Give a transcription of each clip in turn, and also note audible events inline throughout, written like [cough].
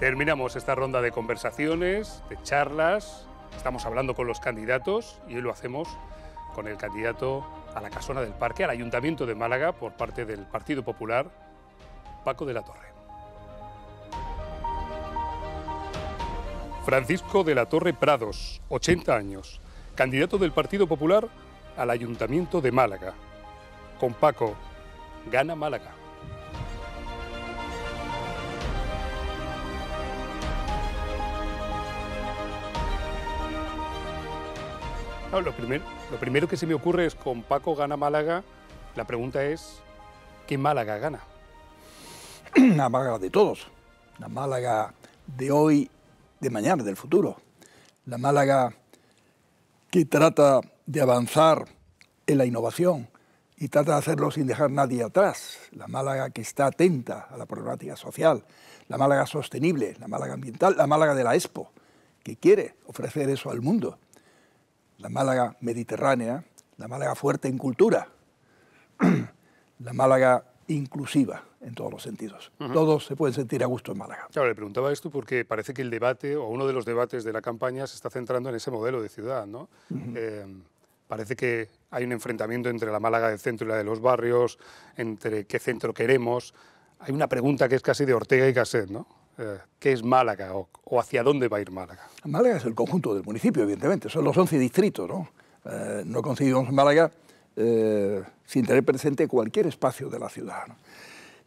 Terminamos esta ronda de conversaciones, de charlas, estamos hablando con los candidatos y hoy lo hacemos con el candidato a la Casona del Parque, al Ayuntamiento de Málaga, por parte del Partido Popular, Paco de la Torre. Francisco de la Torre Prados, 80 años, candidato del Partido Popular al Ayuntamiento de Málaga. Con Paco, gana Málaga. lo, lo primero que se me ocurre es con Paco gana Málaga, la pregunta es, ¿qué Málaga gana? [clears throat] La Málaga de todos, la Málaga de hoy, de mañana, del futuro, la Málaga que trata de avanzar en la innovación y trata de hacerlo sin dejar nadie atrás, la Málaga que está atenta a la problemática social, la Málaga sostenible, la Málaga ambiental, la Málaga de la Expo, que quiere ofrecer eso al mundo la Málaga mediterránea, la Málaga fuerte en cultura, [clears throat] la Málaga inclusiva en todos los sentidos. Todos se pueden sentir a gusto en Málaga. Claro, le preguntaba esto porque parece que el debate o uno de los debates de la campaña se está centrando en ese modelo de ciudad, ¿no? Eh, parece que hay un enfrentamiento entre la Málaga del centro y la de los barrios, entre qué centro queremos. Hay una pregunta que es casi de Ortega y Gasset, ¿no? Eh, qué es Málaga o, hacia dónde va a ir Málaga. Málaga es el conjunto del municipio, evidentemente, son los 11 distritos, ¿no? Eh, no Málaga eh, sin tener presente cualquier espacio de la ciudad.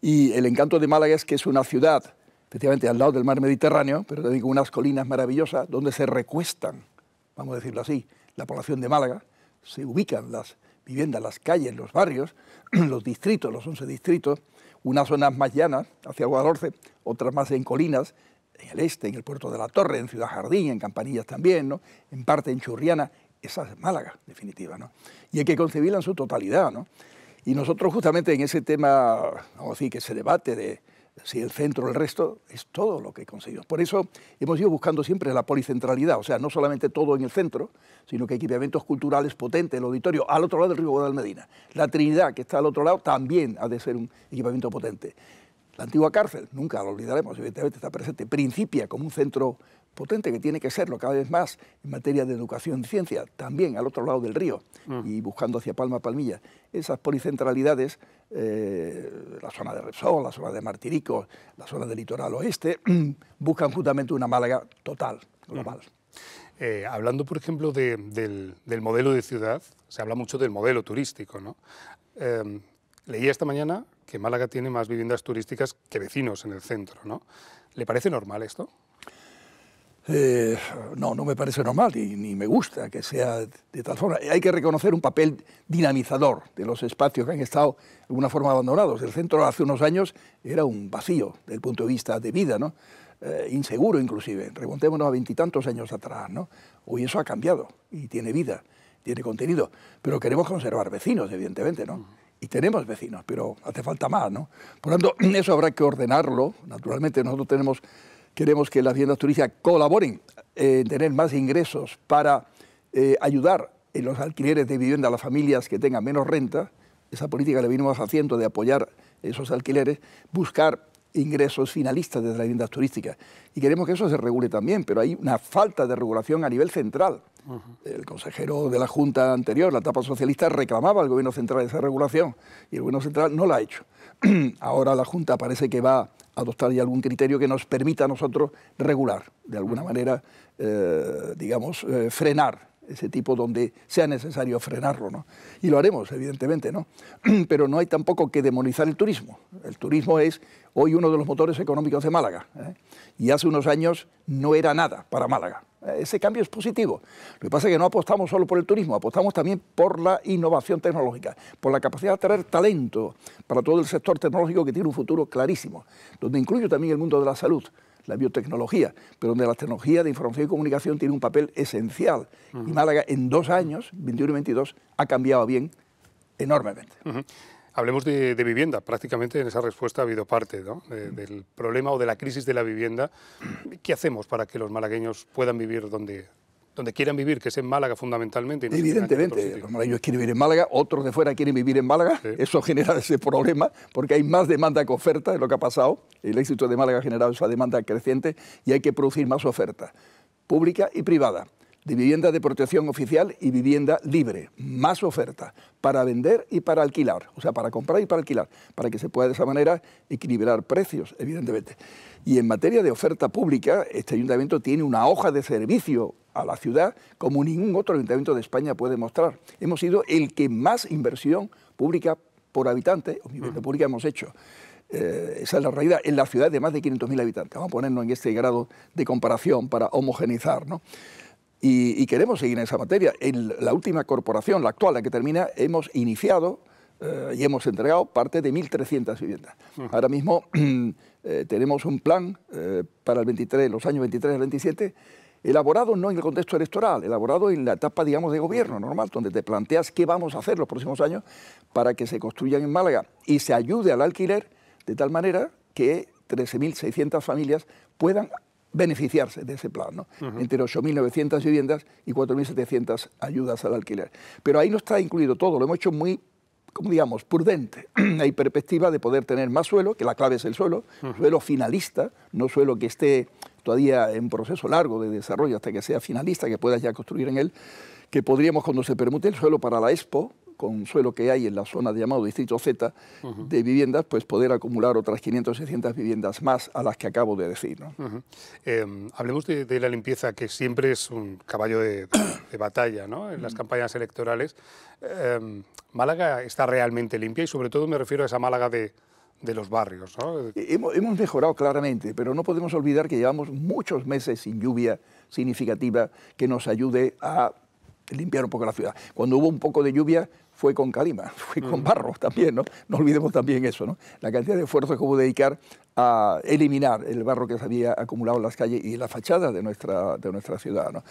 Y el encanto de Málaga es que es una ciudad, efectivamente, al lado del mar Mediterráneo, pero también con unas colinas maravillosas donde se recuestan, vamos a decirlo así, la población de Málaga, se ubican las viviendas, las calles, los barrios, [clears throat] los distritos, los 11 distritos, unas zonas más llanas, hacia Guadalhorce, otras más en colinas, en el este, en el puerto de la Torre, en Ciudad Jardín, en Campanillas también, ¿no? en parte en Churriana, esa es Málaga, definitiva. ¿no? Y hay que concebirla en su totalidad. ¿no? Y nosotros justamente en ese tema, vamos a que se debate de si el centro, el resto, es todo lo que conseguimos. Por eso hemos ido buscando siempre la policentralidad, o sea, no solamente todo en el centro, sino que equipamientos culturales potentes, el auditorio, al otro lado del río Guadalmedina. La Trinidad, que está al otro lado, también ha de ser un equipamiento potente. La antigua cárcel, nunca la olvidaremos, evidentemente está presente, principia como un centro potente que tiene que serlo cada vez más en materia de educación y ciencia, también al otro lado del río mm. y buscando hacia Palma Palmilla. Esas policentralidades, eh, la zona de Repsol, la zona de Martirico, la zona del litoral oeste, [clears throat] buscan justamente una Málaga total, global. Mm. Eh, hablando, por ejemplo, del, modelo de ciudad, se habla mucho del modelo turístico. ¿no? Em, leía esta mañana que Málaga tiene más viviendas turísticas que vecinos en el centro. ¿no? ¿Le parece normal esto? Eh, no, no me parece normal y ni me gusta que sea de tal forma. Hay que reconocer un papel dinamizador de los espacios que han estado de alguna forma abandonados. El centro hace unos años era un vacío desde el punto de vista de vida, ¿no? Eh, inseguro inclusive. Remontémonos a veintitantos años atrás. ¿no? Hoy eso ha cambiado y tiene vida, tiene contenido. Pero queremos conservar vecinos, evidentemente. ¿no? y tenemos vecinos, pero hace falta más, ¿no? Por lo tanto, [clears throat] eso habrá que ordenarlo. Naturalmente, nosotros tenemos Queremos que las viviendas turísticas colaboren en tener más ingresos para eh, ayudar en los alquileres de vivienda a las familias que tengan menos renta. Esa política la venimos haciendo de apoyar esos alquileres, buscar ingresos finalistas de la vivienda turística. Y queremos que eso se regule también, pero hay una falta de regulación a nivel central. El consejero de la Junta anterior, la etapa socialista, reclamaba al Gobierno central esa regulación y el Gobierno central no la ha hecho. [clears throat] Ahora la Junta parece que va a adoptar ya algún criterio que nos permita a nosotros regular, de alguna manera, eh, digamos, eh, frenar ese tipo donde sea necesario frenarlo, Y lo haremos, evidentemente, ¿no? [clears throat] Pero no hay tampoco que demonizar el turismo. El turismo es hoy uno de los motores económicos de Málaga. ¿eh? Y hace unos años no era nada para Málaga. Ese cambio es positivo. Lo que pasa es que no apostamos solo por el turismo, apostamos también por la innovación tecnológica, por la capacidad de atraer talento para todo el sector tecnológico que tiene un futuro clarísimo, donde incluyo también el mundo de la salud la biotecnología, pero donde la tecnología de información y comunicación tiene un papel esencial. Y Málaga en dos años, 21 y 22, ha cambiado bien enormemente. Hablemos de, vivienda. Prácticamente en esa respuesta ha habido parte del problema o de la crisis de la vivienda. ¿Qué hacemos para que los malagueños puedan vivir donde, donde quieran vivir, que es en Málaga fundamentalmente. Evidentemente, los malayos quieren vivir en Málaga, otros de fuera quieren vivir en Málaga, eso genera [laughs] ese problema, porque hay más demanda que oferta, es lo que ha pasado, el éxito de Málaga ha generado esa demanda creciente y hay que producir más oferta, pública y privada de vivienda de protección oficial y vivienda libre, más oferta para vender y para alquilar, o sea, para comprar y para alquilar, para que se pueda de esa manera equilibrar precios, evidentemente. Y en materia de oferta pública, este ayuntamiento tiene una hoja de servicio a la ciudad como ningún otro ayuntamiento de España puede mostrar. Hemos sido el que más inversión pública por habitante o vivienda mm. pública hemos hecho. Eh, esa es la realidad, en la ciudad de más de 500.000 habitantes. Vamos a ponernos en este grado de comparación para homogeneizar. ¿no? Y, queremos seguir en esa materia. En la última corporación, la actual, la que termina, hemos iniciado eh, y hemos entregado parte de 1.300 viviendas. Ahora mismo [clears throat] eh, tenemos un plan eh, para el los años 23 al 27 elaborado no en el contexto electoral, elaborado en la etapa, digamos, de gobierno normal, donde te planteas qué vamos a hacer los próximos años para que se construyan en Málaga y se ayude al alquiler de tal manera que 13.600 familias puedan beneficiarse de ese plan, entre 8.900 viviendas y 4.700 ayudas al alquiler. Pero ahí no está incluido todo, lo hemos hecho muy como digamos, prudente. [clears throat] Hay perspectiva de poder tener más suelo, que la clave es el suelo, suelo finalista, no suelo que esté todavía en proceso largo de desarrollo hasta que sea finalista, que puedas ya construir en él, que podríamos, cuando se permute el suelo para la Expo, suelo que hay en la zona de llamado Distrito Z de viviendas, pues poder acumular otras 500 600 viviendas más a las que acabo de decir. ¿no? Em, hablemos de, la limpieza, que siempre es un caballo de, batalla ¿no? en las campañas electorales. Em, ¿Málaga está realmente limpia? Y sobre todo me refiero a esa Málaga de, de los barrios. ¿no? E, hemos, mejorado claramente, pero no podemos olvidar que llevamos muchos meses sin lluvia significativa que nos ayude a limpiar un poco la ciudad. Cuando hubo un poco de lluvia, fue con Calima, [laughs] fue con mm. barro también, ¿no? No olvidemos también eso, ¿no? La cantidad de esfuerzo que hubo dedicar a eliminar el barro que se había acumulado en las calles y en las fachadas de nuestra, de nuestra ciudad. ¿no?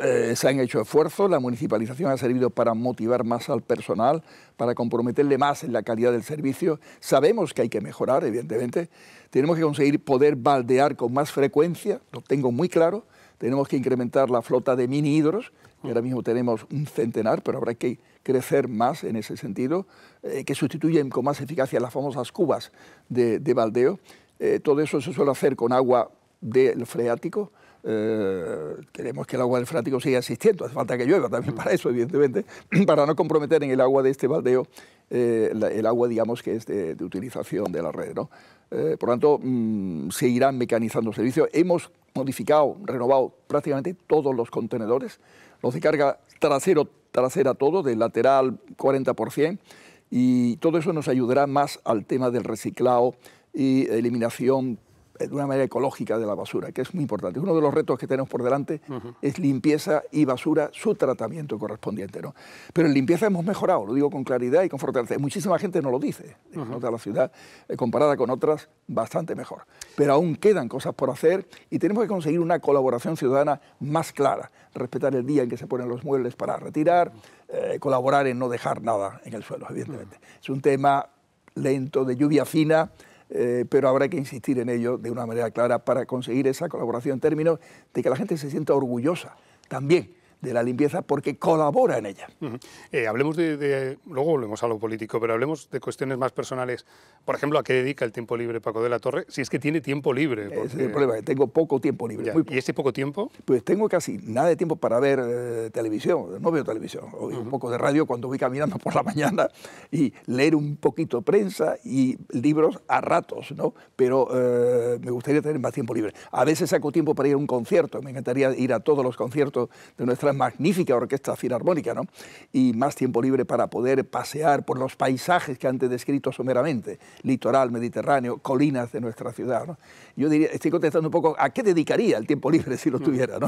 Eh, se han hecho esfuerzos, la municipalización ha servido para motivar más al personal, para comprometerle más en la calidad del servicio. Sabemos que hay que mejorar, evidentemente. Tenemos que conseguir poder baldear con más frecuencia, lo tengo muy claro, tenemos que incrementar la flota de mini hidros, que ahora mismo tenemos un centenar, pero habrá que crecer más en ese sentido, eh, que sustituyen con más eficacia las famosas cubas de, baldeo. Eh, todo eso se suele hacer con agua del freático. Eh, queremos que el agua del freático siga existiendo, hace falta que llueva también para eso, evidentemente, [clears throat] para no comprometer en el agua de este baldeo el agua, digamos, que es de, utilización de la red. ¿no? por lo tanto, se mm, seguirán mecanizando servicios. Hemos modificado, renovado prácticamente todos los contenedores, los de carga trasero, trasera todo, de lateral 40%, y todo eso nos ayudará más al tema del reciclado y eliminación eh, de una manera ecológica de la basura, que es muy importante. Uno de los retos que tenemos por delante es limpieza y basura, su tratamiento correspondiente. ¿no? Pero en limpieza hemos mejorado, lo digo con claridad y con fortaleza. Muchísima gente no lo dice, la ciudad, eh, comparada con otras, bastante mejor. Pero aún quedan cosas por hacer y tenemos que conseguir una colaboración ciudadana más clara, respetar el día en que se ponen los muebles para retirar, eh, colaborar en no dejar nada en el suelo, evidentemente. Es un tema lento, de lluvia fina, eh, pero habrá que insistir en ello de una manera clara para conseguir esa colaboración en términos de que la gente se sienta orgullosa también de la limpieza porque colabora en ella. Eh, hablemos de, luego volvemos a lo político, pero hablemos de cuestiones más personales. Por ejemplo, ¿a qué dedica el tiempo libre Paco de la Torre? Si es que tiene tiempo libre. Ese es el problema, tengo poco tiempo libre. ¿Y ese poco tiempo? Pues tengo casi nada de tiempo para ver eh, televisión, no veo televisión, oigo un poco de radio cuando voy caminando [laughs] por la mañana y leer un poquito prensa y libros a ratos, ¿no? Pero eh, me gustaría tener más tiempo libre. A veces saco tiempo para ir a un concierto, me encantaría ir a todos los conciertos de nuestra magnífica orquesta filarmónica, ¿no? Y más tiempo libre para poder pasear por los paisajes que antes descrito someramente, litoral, mediterráneo, colinas de nuestra ciudad, Yo diría, estoy contestando un poco, ¿a qué dedicaría el tiempo libre si lo mm. tuviera,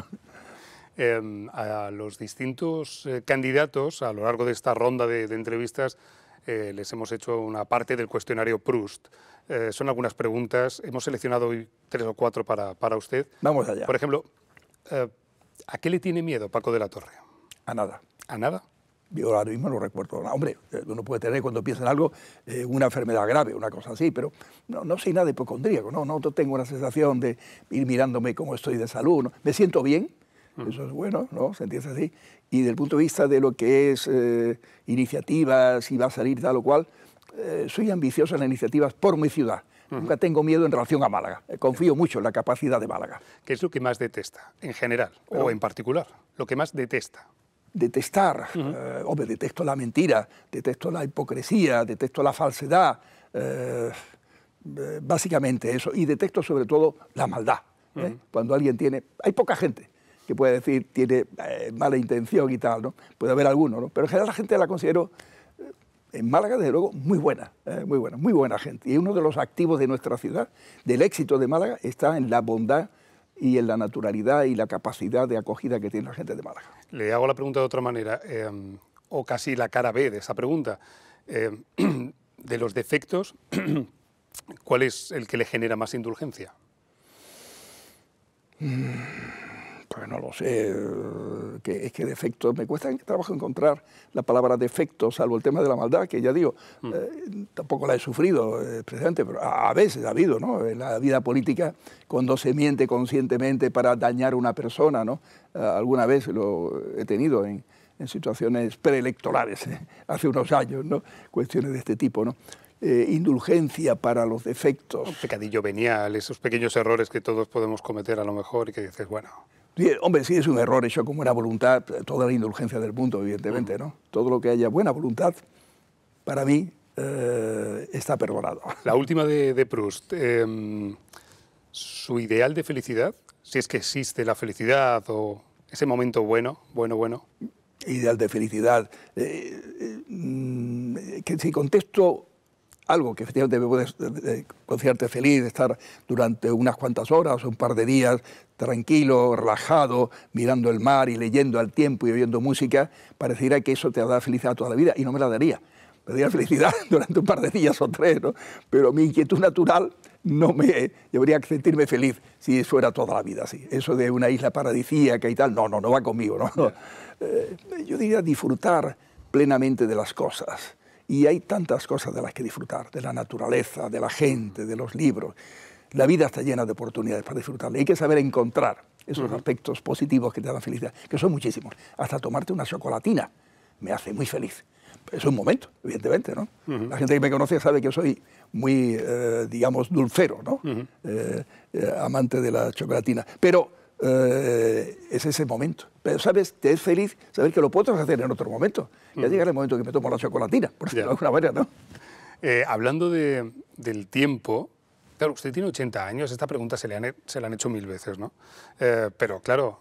em, a los distintos eh, candidatos a lo largo de esta ronda de, entrevistas eh, les hemos hecho una parte del cuestionario Proust. Eh, son algunas preguntas, hemos seleccionado hoy tres o cuatro para, para usted. Vamos allá. Por ejemplo, ¿A qué le tiene miedo Paco de la Torre? A nada. ¿A nada? Yo ahora mismo lo recuerdo Hombre, eh, uno puede tener cuando piensa en algo eh, una enfermedad grave, una cosa así, pero no, no soy nada hipocondríaco, ¿no? no tengo una sensación de ir mirándome cómo estoy de salud. ¿no? Me siento bien, mm. eso es bueno, ¿no? se Sentirse así. Y desde el punto de vista de lo que es eh, iniciativas, y va a salir tal o cual, soy ambicioso en las iniciativas por mi ciudad. Nunca tengo miedo en relación a Málaga. Eh, confío mucho en la capacidad de Málaga. ¿Qué es lo que más detesta, en general o oh. en particular? Lo que más detesta. Detestar. Eh, detesto la mentira, detesto la hipocresía, detesto la falsedad. Eh, básicamente eso. Y detesto sobre todo la maldad. Cuando alguien tiene... Hay poca gente que puede decir tiene mala intención y tal, ¿no? Puede haber alguno, ¿no? Pero en general la gente la considero en Málaga, desde luego, muy buena, eh, muy buena, muy buena gente. Y uno de los activos de nuestra ciudad, del éxito de Málaga, está en la bondad y en la naturalidad y la capacidad de acogida que tiene la gente de Málaga. Le hago la pregunta de otra manera, eh, o casi la cara B de esa pregunta. Eh, [clears throat] de los defectos, [clears throat] ¿cuál es el que le genera más indulgencia? Mm. Pues no lo sé, que es que defectos, me cuesta trabajo encontrar la palabra defecto, salvo el tema de la maldad, que ya digo, mm. eh, tampoco la he sufrido eh, presidente pero a, veces ha habido, ¿no? En la vida política, cuando se miente conscientemente para dañar a una persona, ¿no? Eh, alguna vez lo he tenido en, en situaciones preelectorales, hace unos años, ¿no? Cuestiones de este tipo, ¿no? indulgencia para los defectos. Un pecadillo venial, esos pequeños errores que todos podemos cometer a lo mejor y que dices, bueno, hombre, sí es un error hecho con buena voluntad, toda la indulgencia del mundo, evidentemente, ¿no? Todo lo que haya buena voluntad, para mí, eh, está perdonado. [laughs] La última de, Proust. Em, ¿Su ideal de felicidad? Si es que existe la felicidad o ese momento bueno, bueno, bueno. Ideal de felicidad. Eh, eh, mm, que si contesto algo que efectivamente puede eh, confiarte feliz, estar durante unas cuantas horas o un par de días tranquilo, relajado, mirando el mar y leyendo al tiempo y oyendo música, pareciera que eso te da felicidad toda la vida y no me la daría. Me daría felicidad [laughs] durante un par de días o tres, ¿no? pero mi inquietud natural no me debería sentirme feliz si fuera toda la vida así. Eso de una isla paradisíaca y tal, no, no, no va conmigo. Eh, yo diría disfrutar plenamente de las cosas y hay tantas cosas de las que disfrutar, de la naturaleza, de la gente, de los libros. La vida está llena de oportunidades para disfrutarla. Hay que saber encontrar esos aspectos positivos que te dan felicidad, que son muchísimos. Hasta tomarte una chocolatina me hace muy feliz. Es un momento, evidentemente, ¿no? La gente que me conoce sabe que soy muy, eh, digamos, dulcero, ¿no? Eh, eh, amante de la chocolatina. Pero eh, es ese momento. Pero, ¿sabes? Te es feliz saber que lo puedes hacer en otro momento. Ya llega el momento que me tomo la chocolatina, por decirlo de alguna manera, ¿no? [laughs] Eh, hablando del tiempo, claro, usted tiene 80 años, esta pregunta se le han, se la han hecho mil veces, ¿no? Eh, pero, claro,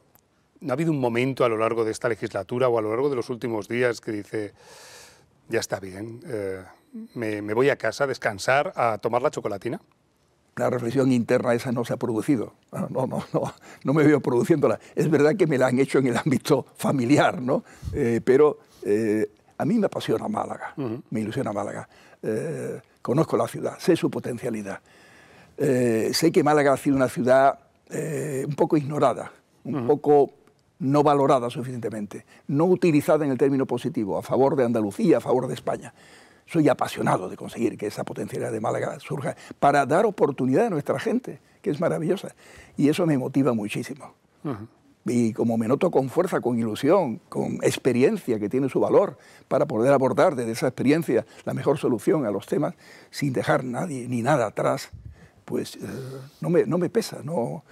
¿no ha habido un momento a lo largo de esta legislatura o a lo largo de los últimos días que dice, ya está bien, me voy a casa a descansar, a tomar la chocolatina? la reflexión interna esa no se ha producido. Ah, no, no, no, no me veo produciéndola. Es verdad que me la han hecho en el ámbito familiar, ¿no? Eh, pero eh, a mí me apasiona Málaga, me ilusiona Málaga. Eh, conozco la ciudad, sé su potencialidad. sé que Málaga ha sido una ciudad un poco ignorada, un poco no valorada suficientemente, no utilizada en el término positivo, a favor de Andalucía, a favor de España soy apasionado de conseguir que esa potencialidad de Málaga surja para dar oportunidad a nuestra gente, que es maravillosa. Y eso me motiva muchísimo. Y como me noto con fuerza, con ilusión, con experiencia que tiene su valor, para poder abordar desde esa experiencia la mejor solución a los temas, sin dejar nadie ni nada atrás, pues eh, no, me, no me pesa. No,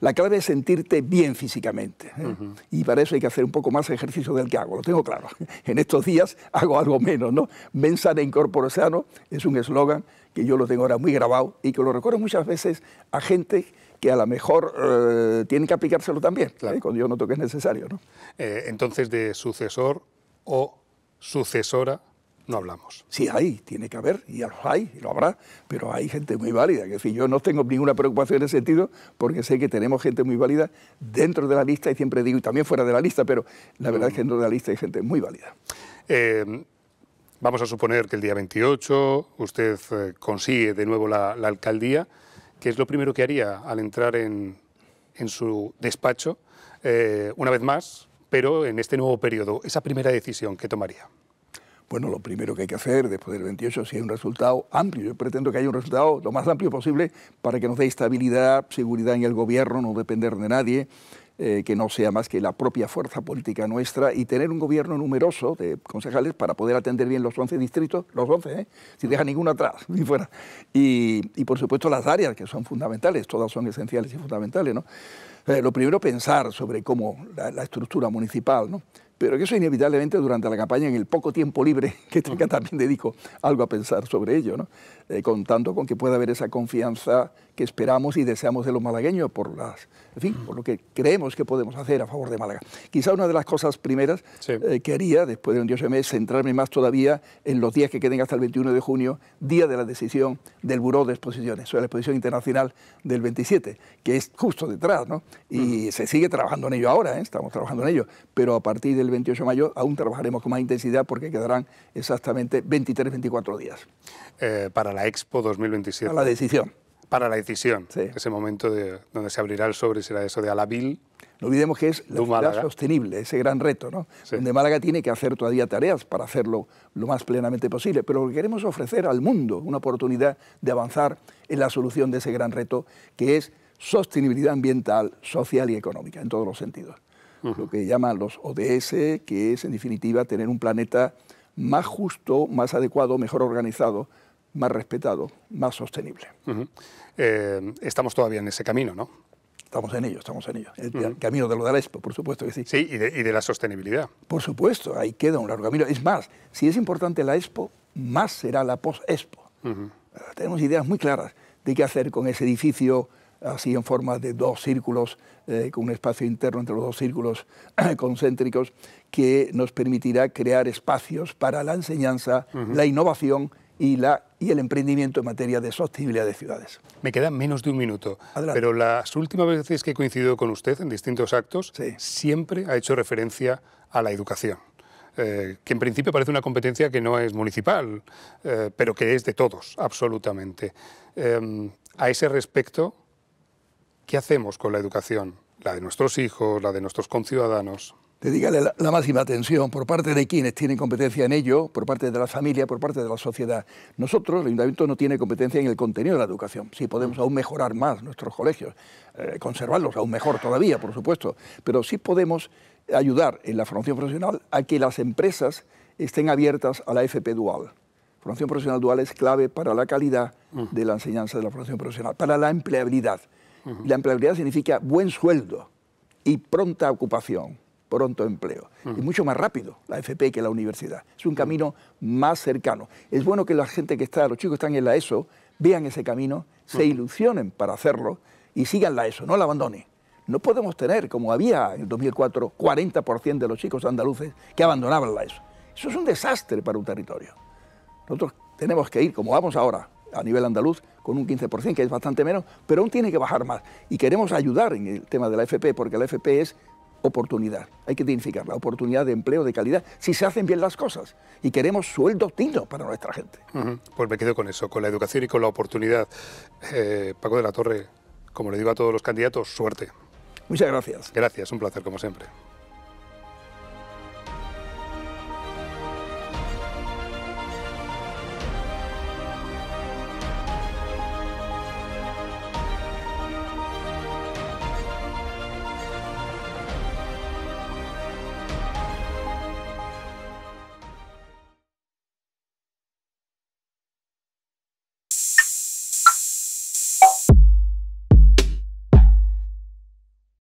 la clave es sentirte bien físicamente. ¿eh? Y para eso hay que hacer un poco más ejercicio del que hago, lo tengo claro. [laughs] En estos días hago algo menos, ¿no? Mensa en cuerpo sano es un eslogan que yo lo tengo ahora muy grabado y que lo recuerdo muchas veces a gente que a lo mejor eh, tiene que aplicárselo también, ¿eh? cuando yo noto que es necesario. ¿no? entonces, de sucesor o sucesora no hablamos. Sí hay, tiene que haber, y los hay, y lo habrá, pero hay gente muy válida. que decir, yo no tengo ninguna preocupación en ese sentido porque sé que tenemos gente muy válida dentro de la lista, y siempre digo, y también fuera de la lista, pero la verdad es que dentro de la lista hay gente muy válida. Em, vamos a suponer que el día 28 usted eh, consigue de nuevo la, alcaldía. que es lo primero que haría al entrar en, su despacho? Eh, una vez más, pero en este nuevo periodo, esa primera decisión que tomaría. Bueno, lo primero que hay que hacer después del 28 si hay un resultado amplio. Yo pretendo que haya un resultado lo más amplio posible para que nos dé estabilidad, seguridad en el gobierno, no depender de nadie, eh, que no sea más que la propia fuerza política nuestra y tener un gobierno numeroso de concejales para poder atender bien los 11 distritos, los 11, eh, sin dejar ninguno atrás, [laughs] ni fuera. Y, por supuesto las áreas que son fundamentales, todas son esenciales y fundamentales. ¿no? Eh, lo primero pensar sobre cómo la, la estructura municipal, ¿no? pero que eso inevitablemente durante la campaña, en el poco tiempo libre [laughs] que tenga, también dedico algo a pensar sobre ello. ¿no? Eh, contando con que pueda haber esa confianza que esperamos y deseamos de los malagueños por las, en fin, por lo que creemos que podemos hacer a favor de Málaga. Quizá una de las cosas primeras eh, que haría después de un de mes centrarme más todavía en los días que queden hasta el 21 de junio, día de la decisión del Buró de Exposiciones, sea, la exposición internacional del 27, que es justo detrás, ¿no? Y se sigue trabajando en ello ahora, ¿eh? estamos trabajando en ello, pero a partir del 28 de mayo aún trabajaremos con más intensidad porque quedarán exactamente 23, 24 días. para la Expo 2027. Para la decisión. Para la decisión. Ese momento de, donde se abrirá el sobre será eso de Alavil. No olvidemos que es la ciudad sostenible, ese gran reto, ¿no? Donde Málaga tiene que hacer todavía tareas para hacerlo lo más plenamente posible. Pero queremos ofrecer al mundo una oportunidad de avanzar en la solución de ese gran reto, que es sostenibilidad ambiental, social y económica, en todos los sentidos. Lo que llaman los ODS, que es en definitiva tener un planeta más justo, más adecuado, mejor organizado, más respetado, más sostenible. Eh, estamos todavía en ese camino, ¿no? Estamos en ello, estamos en ello. El, camino de lo de la Expo, por supuesto que sí. Sí, y de, la sostenibilidad. Por supuesto, ahí queda un largo camino. Es más, si es importante la Expo... más será la post expo eh, Tenemos ideas muy claras de qué hacer con ese edificio así en forma de dos círculos, eh, con un espacio interno entre los dos círculos [clears throat] concéntricos, que nos permitirá crear espacios para la enseñanza, la innovación y, la, y el emprendimiento en materia de sostenibilidad de ciudades. Me queda menos de un minuto, pero las últimas veces que he coincidido con usted en distintos actos, siempre ha hecho referencia a la educación. Eh, que en principio parece una competencia que no es municipal, eh, pero que es de todos, absolutamente. Em, a ese respecto, ¿qué hacemos con la educación? La de nuestros hijos, la de nuestros conciudadanos. Te la, la, máxima atención por parte de quienes tienen competencia en ello, por parte de la familia, por parte de la sociedad. Nosotros, el ayuntamiento, no tiene competencia en el contenido de la educación. Sí, podemos aún mejorar más nuestros colegios, eh, conservarlos aún mejor todavía, por supuesto, pero sí podemos ayudar en la formación profesional a que las empresas estén abiertas a la FP dual. Formación profesional dual es clave para la calidad de la enseñanza de la formación profesional, para la empleabilidad. La empleabilidad significa buen sueldo y pronta ocupación pronto empleo. Mm. Y mucho más rápido la FP que la universidad. Es un camino más cercano. Es bueno que la gente que está, los chicos que están en la ESO, vean ese camino, se mm. ilusionen para hacerlo y sigan la ESO, no la abandonen. No podemos tener, como había en 2004, 40% de los chicos andaluces que abandonaban la ESO. Eso es un desastre para un territorio. Nosotros tenemos que ir, como vamos ahora, a nivel andaluz, con un 15%, que es bastante menos, pero aún tiene que bajar más. Y queremos ayudar en el tema de la FP, porque la FP es oportunidad. Hay que identificar la oportunidad de empleo de calidad si se hacen bien las cosas y queremos sueldo digno para nuestra gente. Pues me quedo con eso, con la educación y con la oportunidad. Eh, Paco de la Torre, como le digo a todos los candidatos, suerte. Muchas gracias. Gracias, un placer como siempre.